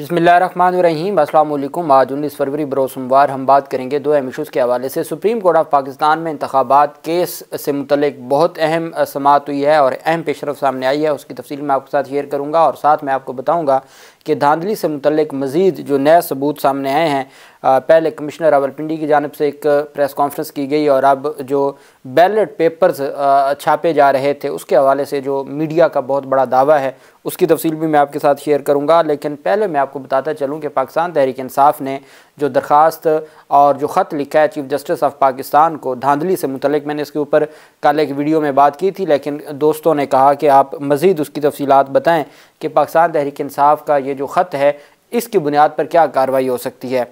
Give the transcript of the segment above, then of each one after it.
बसमिलीम अल्लाम आज उन्नीस फरवरी बरो सोमवार हम बात करेंगे दो एम इशूज़ के हवाले से सुप्रीम कोर्ट ऑफ पाकिस्तान में इंतबात केस से मुतलिक बहुत अहम समात हुई है और अहम पेशरफ सामने आई है उसकी तफसील मैं आपके साथ शेयर करूँगा और साथ में आपको बताऊँगा कि धांधली से मुतलक मज़ीद जो नए सबूत सामने आए हैं पहले कमिश्नर रावलपिंडी की जानब से एक प्रेस कॉन्फ्रेंस की गई और अब जो बैलेट पेपर्स छापे जा रहे थे उसके हवाले से जो मीडिया का बहुत बड़ा दावा है उसकी तफसील भी मैं आपके साथ शेयर करूँगा लेकिन पहले मैं आपको बताता चलूँ कि पाकिस्तान तहरीक इंसाफ ने जो दरख्वास्त और जो ख़त लिखा है चीफ़ जस्टिस ऑफ पाकिस्तान को धांधली से मुतलिक मैंने इसके ऊपर कल एक वीडियो में बात की थी लेकिन दोस्तों ने कहा कि आप मज़ीद उसकी तफसीत बताएँ कि पाकिस्तान तहरीक इसाफ़ का ये जो ख़त है इसकी बुनियाद पर क्या कार्रवाई हो सकती है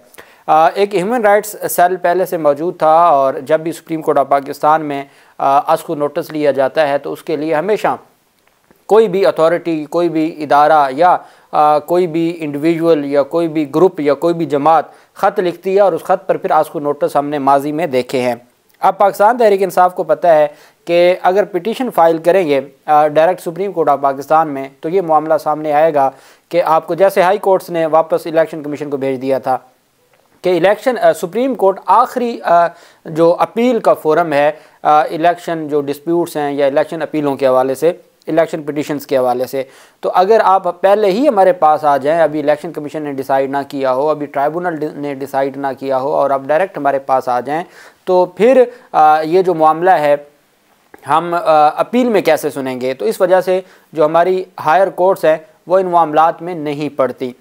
एक ह्यूमन राइट्स सेल पहले से मौजूद था और जब भी सुप्रीम कोर्ट ऑफ पाकिस्तान में अस को नोटिस लिया जाता है तो उसके लिए हमेशा कोई भी अथॉरिटी कोई भी इदारा या आ, कोई भी इंडिविजुअल या कोई भी ग्रुप या कोई भी जमात ख़त लिखती है और उस ख़त पर फिर को नोटिस हमने माजी में देखे हैं अब पाकिस्तान तहरीक इंसाफ को पता है कि अगर पिटिशन फाइल करेंगे direct supreme court of Pakistan में तो ये मामला सामने आएगा कि आपको जैसे हाई कोर्ट्स ने वापस इलेक्शन कमीशन को भेज दिया था कि इलेक्शन सुप्रीम कोर्ट आखिरी जो अपील का फोरम है इलेक्शन जो डिस्प्यूट्स हैं या इलेक्शन अपीलों के हवाले से इलेक्शन पिटिशन्स के हवाले से तो अगर आप पहले ही हमारे पास आ जाएं अभी इलेक्शन कमीशन ने डिसाइड ना किया हो अभी ट्राइबूनल ने डिसाइड ना किया हो और आप डायरेक्ट हमारे पास आ जाएं तो फिर आ, ये जो मामला है हम आ, अपील में कैसे सुनेंगे तो इस वजह से जो हमारी हायर कोर्ट्स हैं वो इन मामला में नहीं पड़ती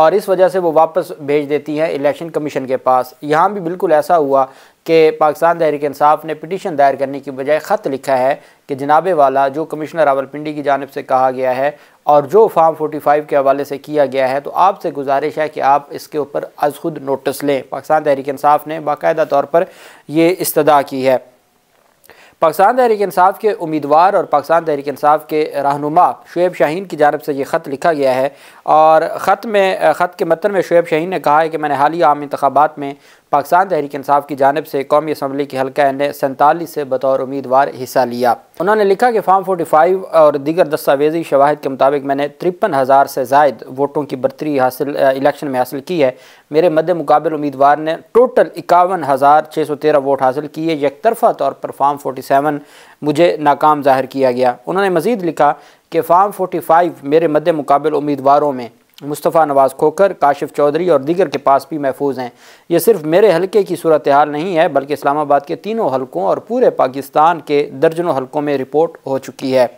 और इस वजह से वो वापस भेज देती हैं इलेक्शन कमीशन के पास यहाँ भी बिल्कुल ऐसा हुआ कि पाकिस्तान तहरीक इंसाफ ने पटिशन दायर करने की बजाय ख़त लिखा है कि जनाबे वाला जो कमिश्नर रावलपिंडी की जानब से कहा गया है और जो फार्म 45 के हवाले से किया गया है तो आपसे गुजारिश है कि आप इसके ऊपर अज खुद नोटिस लें पाकिस्तान तहरीक इंसाफ ने बाकायदा तौर पर यह इस्तदा की है पाकिस्तान तहरीक इंसाफ के उम्मीदवार और पाकिस्तान तहरीक इंसाफ के रहनुमा शुएब शाहीन की जानब से ये ख़त लिखा गया है और ख़त में ख़त के मतन में शुएब शाहीन ने कहा है कि मैंने हाल ही आम इंतबात में पाकिस्तान तहरीक इंसाफ की जानब से कौमी असम्बली के हल्का ने सैंतालीस से बतौर उम्मीदवार हिस्सा लिया उन्होंने लिखा कि फार्म फोर्टी फाइव और दीगर दस्तावेजी शवाहद के मुताबिक मैंने तिरपन हज़ार से जायद वोटों की बरतरी हासिल इलेक्शन में हासिल की है मेरे मद मुकाबल उम्मीदवार ने टोटल इक्यावन हज़ार छः सौ तेरह वोट हासिल किए एक तरफा तौर पर फार्म फोर्टी सेवन मुझे नाकाम जाहिर किया गया उन्होंने मजीद लिखा कि फार्म फोर्टी फाइव मेरे मद मुकाबल उम्मीदवारों में मुस्तफ़ा नवाज़ खोकर काशिफ चौधरी और दीगर के पास भी महफूज हैं ये सिर्फ मेरे हलके की सूरत हाल नहीं है बल्कि इस्लामाबाद के तीनों हलकों और पूरे पाकिस्तान के दर्जनों हलकों में रिपोर्ट हो चुकी है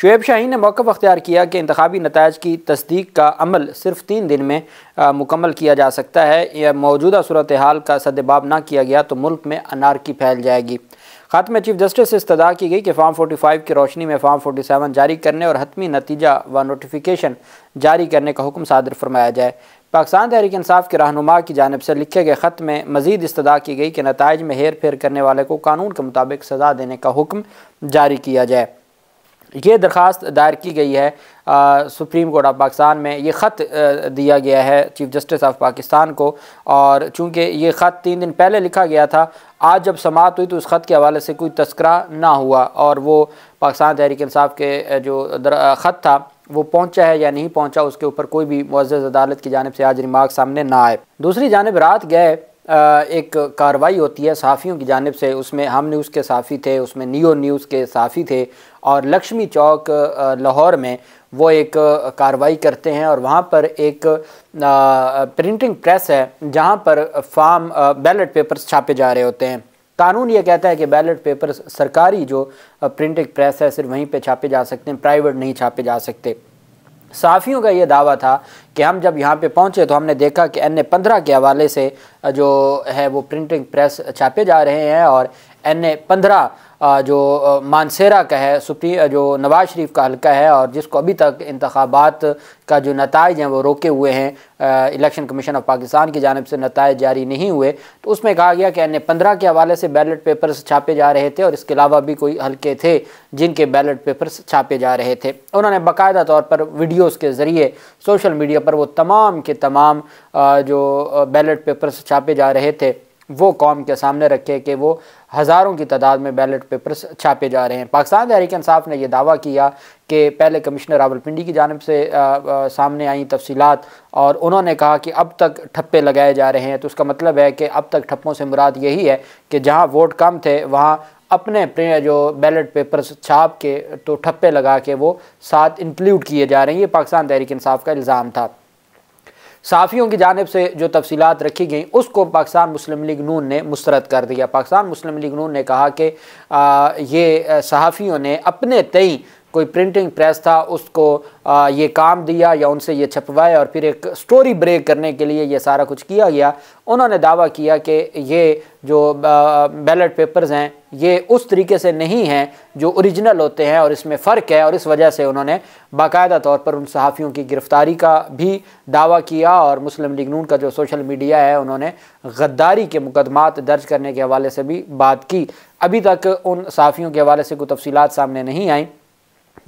शुएब शाहीन ने मौक़ अख्तियार किया कि इंतबी नतज की तस्दीक का अमल सिर्फ तीन दिन में आ, मुकम्मल किया जा सकता है या मौजूदा सूरत हाल का सदबाब ना किया गया तो मुल्क में अनारकी फैल जाएगी ख़त में चीफ जस्टिस से इस्तः की गई कि फार्म 45 की रोशनी में फार्म 47 जारी करने और हतमी नतीजा व नोटिफिकेशन जारी करने का हुक्म सादर फरमाया जाए पाकिस्तान तहरीक इंसाफ के रहनुमा की जानब से लिखे गए ख़त में मजीद इस्तः की गई कि नतज में हेर फेर करने वाले को कानून के मुताबिक सजा देने का हुक्म जारी किया जाए ये दरख्वास्त दायर की गई है आ, सुप्रीम कोर्ट ऑफ पाकिस्तान में ये ख़त दिया गया है चीफ जस्टिस ऑफ पाकिस्तान को और चूँकि ये ख़त तीन दिन पहले लिखा गया था आज जब समाप्त हुई तो उस ख़त के हवाले से कोई तस्करा ना हुआ और वो पाकिस्तान तहरीक इंसाफ के जो ख़त था वो पहुंचा है या नहीं पहुंचा उसके ऊपर कोई भी मज्ज़ अदालत की जानब से आज रिमार्क सामने ना आए दूसरी जानब रात गए एक कार्रवाई होती है सहाफ़ियों की जानब से उसमें हम न्यूज़ के साफ़ी थे उसमें नियो न्यूज़ के साफ़ी थे और लक्ष्मी चौक लाहौर में वो एक कार्रवाई करते हैं और वहाँ पर एक प्रिंटिंग प्रेस है जहाँ पर फार्म बैलेट पेपर्स छापे जा रहे होते हैं कानून ये कहता है कि बैलेट पेपर सरकारी जो प्रिंटिंग प्रेस है सिर्फ वहीं पे छापे जा सकते हैं प्राइवेट नहीं छापे जा सकते साफ़ियों का ये दावा था कि हम जब यहाँ पे पहुँचे तो हमने देखा कि एन ए पंद्रह के हवाले से जो है वो प्रिंटिंग प्रेस छापे जा रहे हैं और एन ए पंद्रह जो मानसेरा का है सुप्री जो नवाज़ शरीफ का हलका है और जिसको अभी तक इंतबात का जो नतज हैं वो रोके हुए हैं इलेक्शन कमीशन ऑफ पाकिस्तान की जानब से नतज जारी नहीं हुए तो उसमें कहा गया कि अन्य पंद्रह के हवाले से बैलेट पेपर्स छापे जा रहे थे और इसके अलावा भी कोई हल्के थे जिनके बैलेट पेपर्स छापे जा रहे थे उन्होंने बाकायदा तौर पर वीडियोज़ के ज़रिए सोशल मीडिया पर वो तमाम के तमाम जो बैलेट पेपर्स छापे जा रहे थे वो कौम के सामने रखे कि वो हज़ारों की तादाद में बैलेट पेपर्स छापे जा रहे हैं पाकिस्तान तहरीक इंसाफ ने यह दावा किया कि पहले कमिश्नर रावलपिंडी की जानब से आ, आ, सामने आई तफसीत और उन्होंने कहा कि अब तक ठप्पे लगाए जा रहे हैं तो उसका मतलब है कि अब तक ठप्पों से मुराद यही है कि जहाँ वोट कम थे वहाँ अपने जो बैलेट पेपर्स छाप के तो ठप्पे लगा के वो साथ इंक्लूड किए जा रहे हैं ये पाकिस्तान तहरीक इंसाफ का इल्ज़ाम था साफ़ियों की जानब से जो तफसीत रखी गई उसको पाकिस्तान मुस्लिम लीग नून ने मुस्रद कर दिया पाकिस्तान मुस्लिम लीग नून ने कहा कि ये सहाफ़ियों ने अपने तई कोई प्रिंटिंग प्रेस था उसको आ, ये काम दिया या उनसे ये छपवाया और फिर एक स्टोरी ब्रेक करने के लिए ये सारा कुछ किया गया उन्होंने दावा किया कि ये जो बैलेट पेपर्स हैं ये उस तरीके से नहीं हैं जो ओरिजिनल होते हैं और इसमें फ़र्क है और इस वजह से उन्होंने बाकायदा तौर पर उन सहाफ़ियों की गिरफ़्तारी का भी दावा किया और मुस्लिम लीग नून का जो सोशल मीडिया है उन्होंने गद्दारी के मुकदमात दर्ज करने के हवाले से भी बात की अभी तक उन सहाफ़ियों के हवाले से कोई तफसीत सामने नहीं आई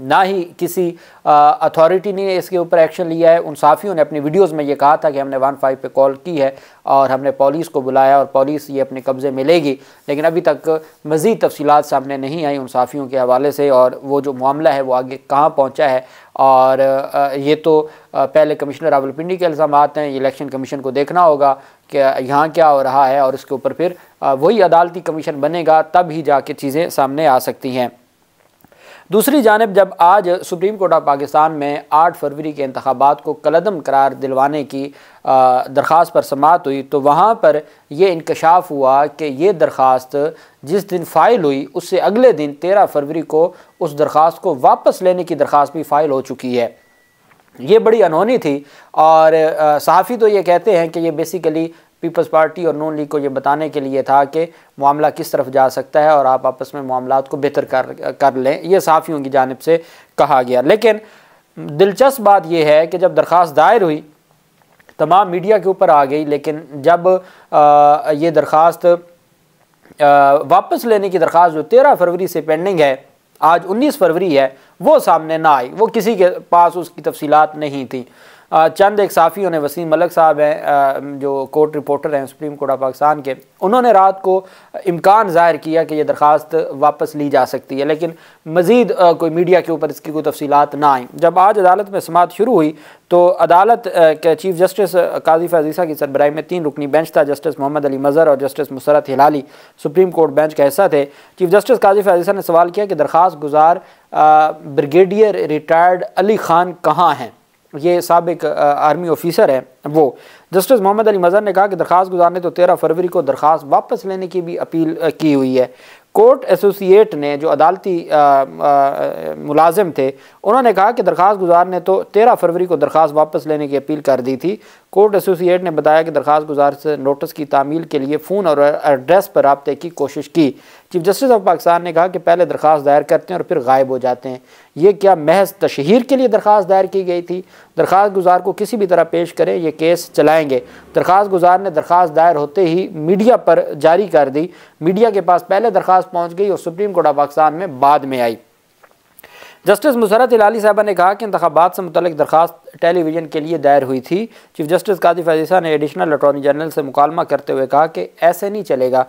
ना ही किसी अथॉरिटी ने इसके ऊपर एक्शन लिया है उन साफ़ियों ने अपनी वीडियोस में ये कहा था कि हमने वन फाइव पर कॉल की है और हमने पुलिस को बुलाया और पुलिस ये अपने कब्ज़े में लेगी लेकिन अभी तक मज़ीद तफसीत सामने नहीं आई उन साफ़ियों के हवाले से और वो जो मामला है वो आगे कहाँ पहुँचा है और ये तो पहले कमिश्नर रावलपिंडी के इल्ज़ाम हैं इलेक्शन कमीशन को देखना होगा कि यहाँ क्या हो रहा है और इसके ऊपर फिर वही अदालती कमीशन बनेगा तब ही जाके चीज़ें सामने आ सकती हैं दूसरी जानब जब आज सुप्रीम कोर्ट ऑफ पाकिस्तान में आठ फरवरी के इंतबात को कलदम करार दिलवाने की दरख्वास्त पर समात हुई तो वहाँ पर यह इंकशाफ हुआ कि ये दरख्वास्त जिस दिन फ़ाइल हुई उससे अगले दिन तेरह फरवरी को उस दरख्वास्त को वापस लेने की दरख्वास्त भी फ़ाइल हो चुकी है ये बड़ी अनहोनी थी और सहाफ़ी तो ये कहते हैं कि ये बेसिकली पीपल्स पार्टी और नून लीग को ये बताने के लिए था कि मामला किस तरफ जा सकता है और आप आपस में मामला को बेहतर कर कर लें ये साफ़ियों की जानब से कहा गया लेकिन दिलचस्प बात यह है कि जब दरख्वास्त दायर हुई तमाम मीडिया के ऊपर आ गई लेकिन जब आ, ये दरख्वास्त वापस लेने की दरख्वास्त जो तेरह फरवरी से पेंडिंग है आज उन्नीस फरवरी है वो सामने ना आई वो किसी के पास उसकी तफसीत नहीं थी चंद एक साफ़ियों ने वसीम मलक साहब हैं जो कोर्ट रिपोर्टर हैं सुप्रीम कोर्ट ऑफ पाकिस्तान के उन्होंने रात को इम्कान ज़ाहिर किया कि यह दरख्वास्त वापस ली जा सकती है लेकिन मज़ीद कोई मीडिया के ऊपर इसकी कोई तफसीत ना आई जब आज अदालत में समात शुरू हुई तो अदालत के चीफ जस्टिस काजीफ अजीसा की सरबराही में तीन रुकनी बेंच था जस्टिस मोहम्मद अली मज़र और justice Musarrat Hilali supreme court bench का हिस्सा थे चीफ जस्टिस काजीफ अजीसा ने सवाल किया कि दरख्वास्त गुजार ब्रिगेडियर रिटायर्ड अली खान कहाँ हैं ये सबक आर्मी ऑफिसर है वो जस्टिस मोहम्मद अली मज़र ने कहा कि दरख्वास गुजार ने तो तेरह फरवरी को दरख्वास वापस लेने की भी अपील की हुई है कोर्ट एसोसिएट ने जो अदालती मुलाजिम थे उन्होंने कहा कि दरख्वास्त गुजार ने तो तेरह फरवरी को दरख्वास्त वापस लेने की अपील कर दी थी कोर्ट एसोसिएट ने बताया कि दरख्वास्त गुजार से नोटिस की तामील के लिए फ़ोन और एड्रेस पर रबते की कोशिश की चीफ जस्टिस ऑफ पाकिस्तान ने कहा कि पहले दरख्वास्त दायर करते हैं और फिर गायब हो जाते हैं ये क्या महज तशहर के लिए दरख्वास्त दायर की गई थी दरख्वास्त गुजार को किसी भी तरह पेश करें यह केस चलाएँगे दरख्वास्त गुजार ने दरख्वास्त दायर होते ही मीडिया पर जारी कर दी मीडिया के पास पहले दरख्वास्त पहुंच गई और सुप्रीम कोर्ट ऑफ पाकिस्तान में बाद में आई जस्टिस मुसरत इलाली साहबा ने कहा कि इंतबात से मुतल दरख्वास्त टेलीविज़न के लिए दायर हुई थी चीफ जस्टिस कादी अजीसा ने एडिशनल अटॉर्नी जनरल से मुकालमा करते हुए कहा कि ऐसे नहीं चलेगा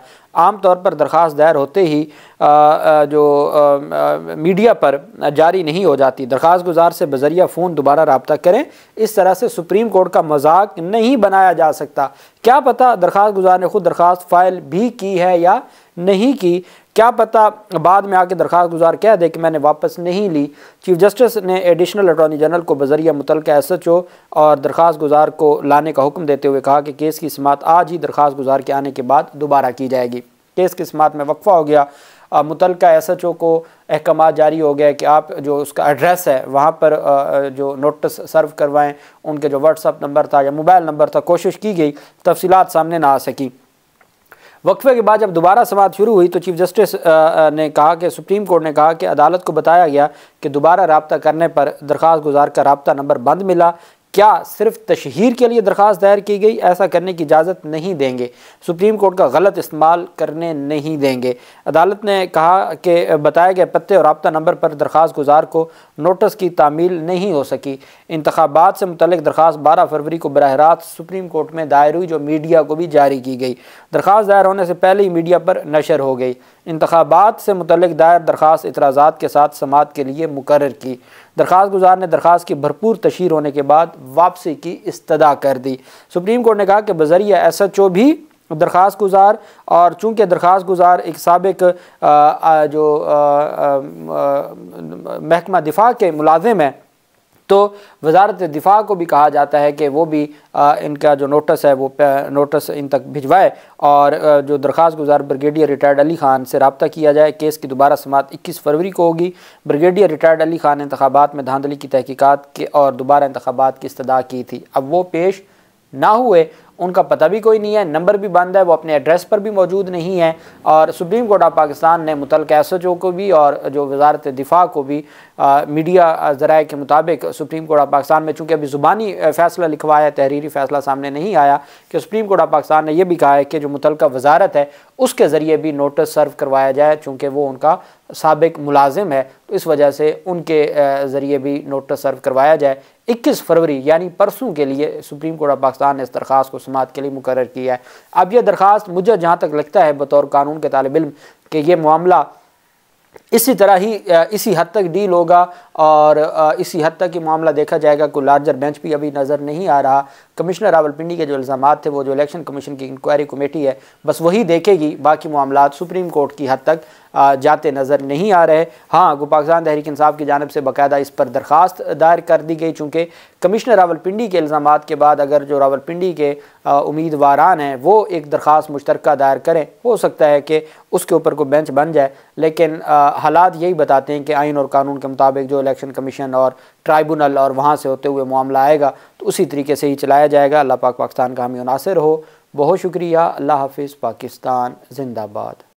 आम तौर पर दरख्वास्त दायर होते ही आ, आ, जो आ, मीडिया पर जारी नहीं हो जाती दरख्वास्त गुजार से बजरिया फ़ोन दोबारा रबता करें इस तरह से सुप्रीम कोर्ट का मजाक नहीं बनाया जा सकता क्या पता दरख्वास्त गुजार ने खुद दरख्वास्त फ़ाइल भी की है या नहीं की क्या पता बाद में आके दरख्वास्त गुजार कह दे कि मैंने वापस नहीं ली चीफ जस्टिस ने एडिशनल अटॉर्नी जनरल को बजरिया मुतल एस एच ओ और दरख्वास्त गुजार को लाने का हुक्म देते हुए कहा कि केस की समात आज ही दरख्वास्त गुजार के आने के बाद दोबारा की जाएगी केस की समात में वक्फा हो गया मुतल एस एच ओ को अहकाम जारी हो गया कि आप जो उसका एड्रेस है वहाँ पर जो नोटिस सर्व करवाएँ उनके जो व्हाट्सअप नंबर था या मोबाइल नंबर था कोशिश की गई तफसीत सामने ना आ सकी वक्फे के बाद जब दोबारा समात शुरू हुई तो चीफ जस्टिस ने कहा कि सुप्रीम कोर्ट ने कहा कि अदालत को बताया गया कि दोबारा रबता करने पर दरख्वास्त गुजार का रबता नंबर बंद मिला क्या सिर्फ तशहर के लिए दरख्वास्त दायर की गई ऐसा करने की इजाज़त नहीं देंगे सुप्रीम कोर्ट का गलत इस्तेमाल करने नहीं देंगे अदालत ने कहा कि बताए गए पत्ते और रबता नंबर पर दरख्वास गुजार को नोटिस की तामील नहीं हो सकी इंतबात से मुतल दरख्वास बारह फरवरी को बरह रात सुप्रीम कोर्ट में दायर हुई जो मीडिया को भी जारी की गई दरख्वास दायर होने से पहले ही मीडिया पर नशर हो गई इंतबात से मुतलिक दायर दरख्वास इतराजा के साथ समात के लिए मुकर की दरख्वास्त गुजार ने दरख्वास्त की भरपूर तशहर होने के बाद वापसी की इस्तः कर दी सुप्रीम कोर्ट ने कहा कि बजरिया एस एच ओ भी दरख्वास गुजार और चूँकि दरख्वास गुजार एक सबक जो महकमा दिफा के मुलाजिम हैं तो वजारत दिफा को भी कहा जाता है कि वो भी आ, इनका जो नोटिस है वो नोटिस इन तक भिजवाए और जो दरख्वास्त गुजार ब्रिगेडियर रिटायर्ड अली खान से रबता किया जाए केस की दोबारा समात इक्कीस फरवरी को होगी ब्रिगेडियर रिटायर्ड अली खान इंतबात में धांधली की तहकीक़त के और दोबारा इंतबात की इस्तः की थी अब वो पेश ना हुए उनका पता भी कोई नहीं है नंबर भी बंद है वो अपने एड्रेस पर भी मौजूद नहीं है और सुप्रीम कोर्ट ऑफ पाकिस्तान ने मुतल एस एच ओ को भी और जो वजारत दिफा को भी मीडिया ज़राए के मुताबिक सुप्रीम कोर्ट ऑफ पाकिस्तान में चूँकि अभी ज़ुबानी फ़ैसला लिखवा है तहरीरी फ़ैसला सामने नहीं आया कि सुप्रीम कोर्ट ऑफ पाकिस्तान ने यह भी कहा है कि जो मुतल वजारत है उसके ज़रिए भी नोटिस सर्व करवाया जाए चूँकि वो उनका सबक मुलाजिम है तो इस वजह से उनके ज़रिए भी नोटिस सर्व करवाया जाए 21 फरवरी यानी परसों के लिए सुप्रीम कोर्ट ऑफ पाकिस्तान ने इस दरख्वास्त को समात के लिए मुकर किया है अब यह दरख्वास्त मुझे जहाँ तक लगता है बतौर कानून के तालब इम कि यह मामला इसी तरह ही इसी हद तक डील होगा और इसी हद तक ये मामला देखा जाएगा कोई लार्जर बेंच भी अभी नज़र नहीं आ रहा कमिश्नर रावलपिंडी के जो इल्ज़ाम थे वो जो इलेक्शन कमीशन की इंक्वायरी कमेटी है बस वही देखेगी बाकी मामला सुप्रीम कोर्ट की हद तक जाते नज़र नहीं आ रहे हाँ गो पाकिस्तान तहरीक इंसाफ की जानब से बाकायदा इस पर दरख्वास्त दायर कर दी गई चूँकि कमिश्नर रावलपिंडी के इल्ज़ाम के बाद अगर जो रावलपिंडी के उम्मीदवारान हैं वो एक दरख्वास्त मुश्तरक दायर करें हो सकता है कि उसके ऊपर कोई बेंच बन जाए लेकिन हालात यही बताते हैं कि आइन और कानून के मुताबिक जो इलेक्शन कमीशन और ट्राइबूनल और वहाँ से होते हुए मामला आएगा तो उसी तरीके से ही चलाया जाएगा अल्लाह पाक पाकिस्तान का हमें नासिर हो बहुत शुक्रिया अल्लाह हाफिज़ पाकिस्तान जिंदाबाद